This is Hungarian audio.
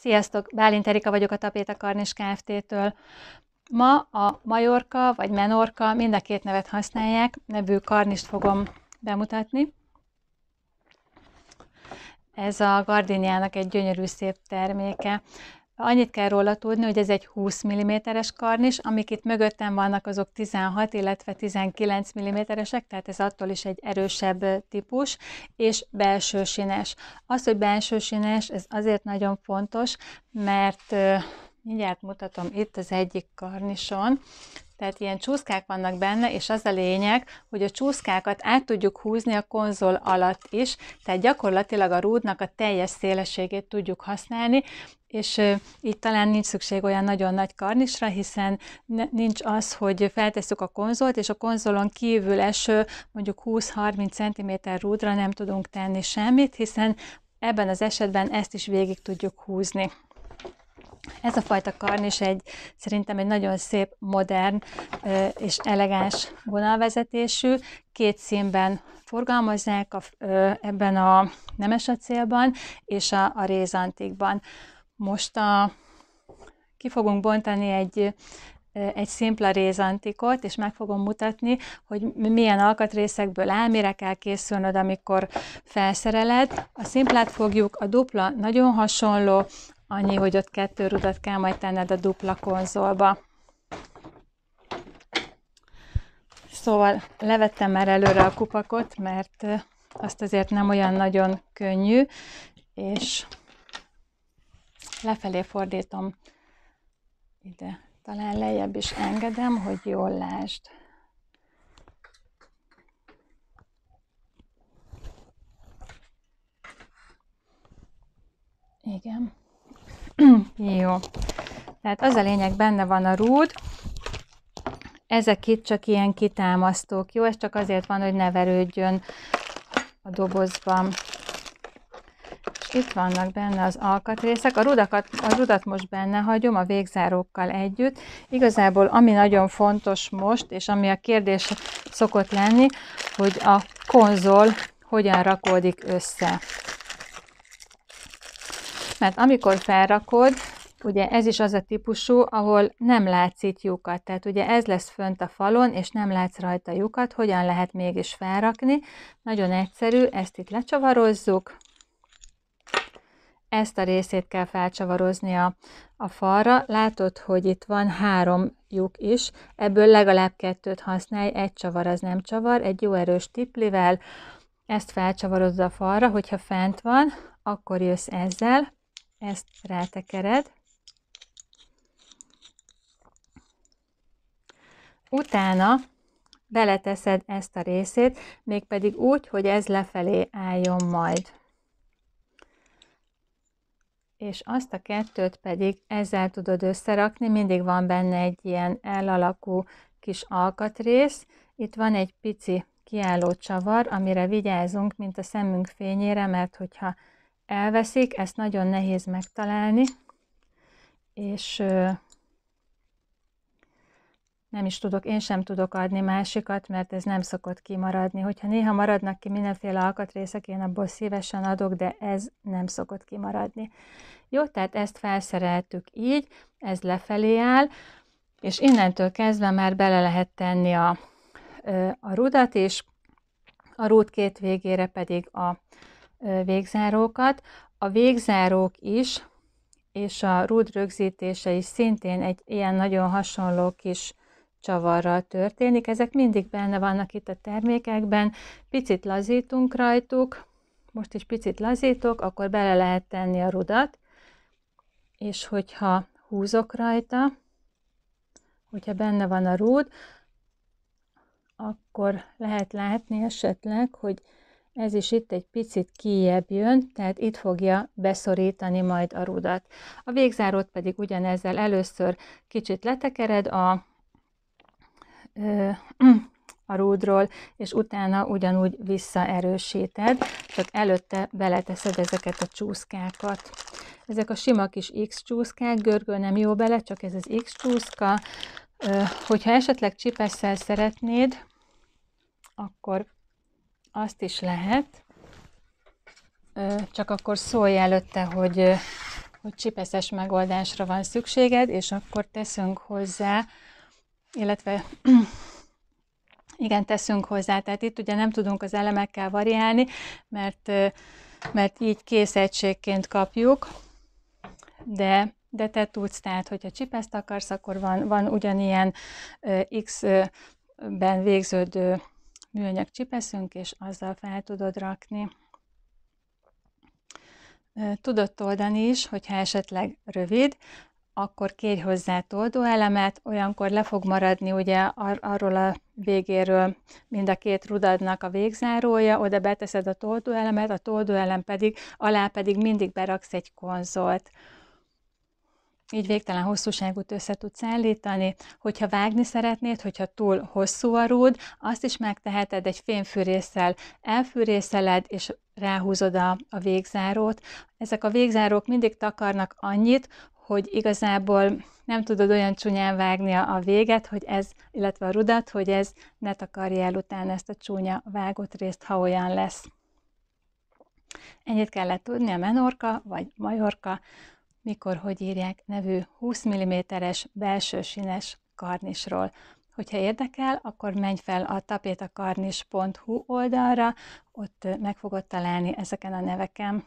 Sziasztok! Bálint Erika vagyok a Tapéta Karnis Kft-től. Ma a Majorka vagy Menorka, mind a két nevet használják, nevű karnist fogom bemutatni. Ez a Gardiniának egy gyönyörű szép terméke. Annyit kell róla tudni, hogy ez egy 20 mm-es karnis, amik itt mögöttem vannak, azok 16, illetve 19 mm-esek, tehát ez attól is egy erősebb típus, és belső sínes. Az, hogy belső sínes, ez azért nagyon fontos, mert mindjárt mutatom itt az egyik karnison, tehát ilyen csúszkák vannak benne, és az a lényeg, hogy a csúszkákat át tudjuk húzni a konzol alatt is, tehát gyakorlatilag a rúdnak a teljes szélességét tudjuk használni, és így talán nincs szükség olyan nagyon nagy karnisra, hiszen nincs az, hogy feltesszük a konzolt, és a konzolon kívül eső mondjuk 20-30 cm rúdra nem tudunk tenni semmit, hiszen ebben az esetben ezt is végig tudjuk húzni. Ez a fajta karnis egy, szerintem egy nagyon szép, modern és elegáns vonalvezetésű, két színben forgalmazzák a, ebben a nemes acélban és a, a rézantikban. Most a, ki fogunk bontani egy, egy szimpla rézantikot, és meg fogom mutatni, hogy milyen alkatrészekből áll, mire kell készülnöd, amikor felszereled. A szimplát fogjuk, a dupla nagyon hasonló, Annyi, hogy ott kettő rudat kell majd tenned a dupla konzolba. Szóval levettem már előre a kupakot, mert azt azért nem olyan nagyon könnyű, és lefelé fordítom ide. Talán lejjebb is engedem, hogy jól lásd. Igen. Jó. Tehát az a lényeg, benne van a rúd, ezek itt csak ilyen kitámasztók, jó? Ez csak azért van, hogy ne verődjön a dobozban. És itt vannak benne az alkatrészek. A, rudakat, a rudat most benne hagyom, a végzárókkal együtt. Igazából ami nagyon fontos most, és ami a kérdés szokott lenni, hogy a konzol hogyan rakódik össze mert amikor felrakod, ugye ez is az a típusú, ahol nem látsz itt lyukat, tehát ugye ez lesz fönt a falon, és nem látsz rajta lyukat, hogyan lehet mégis felrakni. Nagyon egyszerű, ezt itt lecsavarozzuk, ezt a részét kell felcsavarozni a, a falra. Látod, hogy itt van három lyuk is, ebből legalább kettőt használj, egy csavar az nem csavar, egy jó erős tiplivel, ezt felcsavarozza a falra, hogyha fent van, akkor jössz ezzel, ezt rátekered. Utána beleteszed ezt a részét, mégpedig úgy, hogy ez lefelé álljon majd. És azt a kettőt pedig ezzel tudod összerakni, mindig van benne egy ilyen elalakú kis alkatrész, itt van egy pici kiálló csavar, amire vigyázunk, mint a szemünk fényére, mert hogyha elveszik, ezt nagyon nehéz megtalálni, és nem is tudok, én sem tudok adni másikat, mert ez nem szokott kimaradni. Hogyha néha maradnak ki mindenféle alkatrészek, én abból szívesen adok, de ez nem szokott kimaradni. Jó, tehát ezt felszereltük így, ez lefelé áll, és innentől kezdve már bele lehet tenni a, a rudat, és a rúd két végére pedig a, végzárókat. A végzárók is, és a rúd rögzítése is szintén egy ilyen nagyon hasonló kis csavarral történik. Ezek mindig benne vannak itt a termékekben, picit lazítunk rajtuk, most is picit lazítok, akkor bele lehet tenni a rudat, és hogyha húzok rajta, hogyha benne van a rúd, akkor lehet látni esetleg, hogy ez is itt egy picit kijebb jön, tehát itt fogja beszorítani majd a rudat. A végzárót pedig ugyanezzel először kicsit letekered a, a rúdról, és utána ugyanúgy visszaerősíted, csak előtte beleteszed ezeket a csúszkákat. Ezek a sima kis X csúszkák, görgő nem jó bele, csak ez az X csúszka. hogyha esetleg csipesszel szeretnéd, akkor azt is lehet, csak akkor szólj előtte, hogy, hogy csipeszes megoldásra van szükséged, és akkor teszünk hozzá, illetve igen, teszünk hozzá. Tehát itt ugye nem tudunk az elemekkel variálni, mert, mert így kész egységként kapjuk, de, de te tudsz, tehát hogyha csipeszt akarsz, akkor van, van ugyanilyen X-ben végződő műanyag csipeszünk, és azzal fel tudod rakni. Tudod toldani is, hogyha esetleg rövid, akkor kérj hozzá toldóelemet, olyankor le fog maradni ugye ar- arról a végéről mind a két rudadnak a végzárója, oda beteszed a toldóelemet, a toldóelem pedig, alá pedig mindig beraksz egy konzolt így végtelen hosszúságot össze tudsz állítani. Hogyha vágni szeretnéd, hogyha túl hosszú a rúd, azt is megteheted egy fémfűrészsel, elfűrészeled, és ráhúzod a, a végzárót. Ezek a végzárók mindig takarnak annyit, hogy igazából nem tudod olyan csúnyán vágni a véget, hogy ez, illetve a rudat, hogy ez ne takarja el utána ezt a csúnya vágott részt, ha olyan lesz. Ennyit kellett tudni a menorka vagy majorka, mikor hogy írják nevű 20 mm-es belső sines karnisról. Hogyha érdekel, akkor menj fel a tapétakarnis.hu oldalra, ott meg fogod találni ezeken a neveken.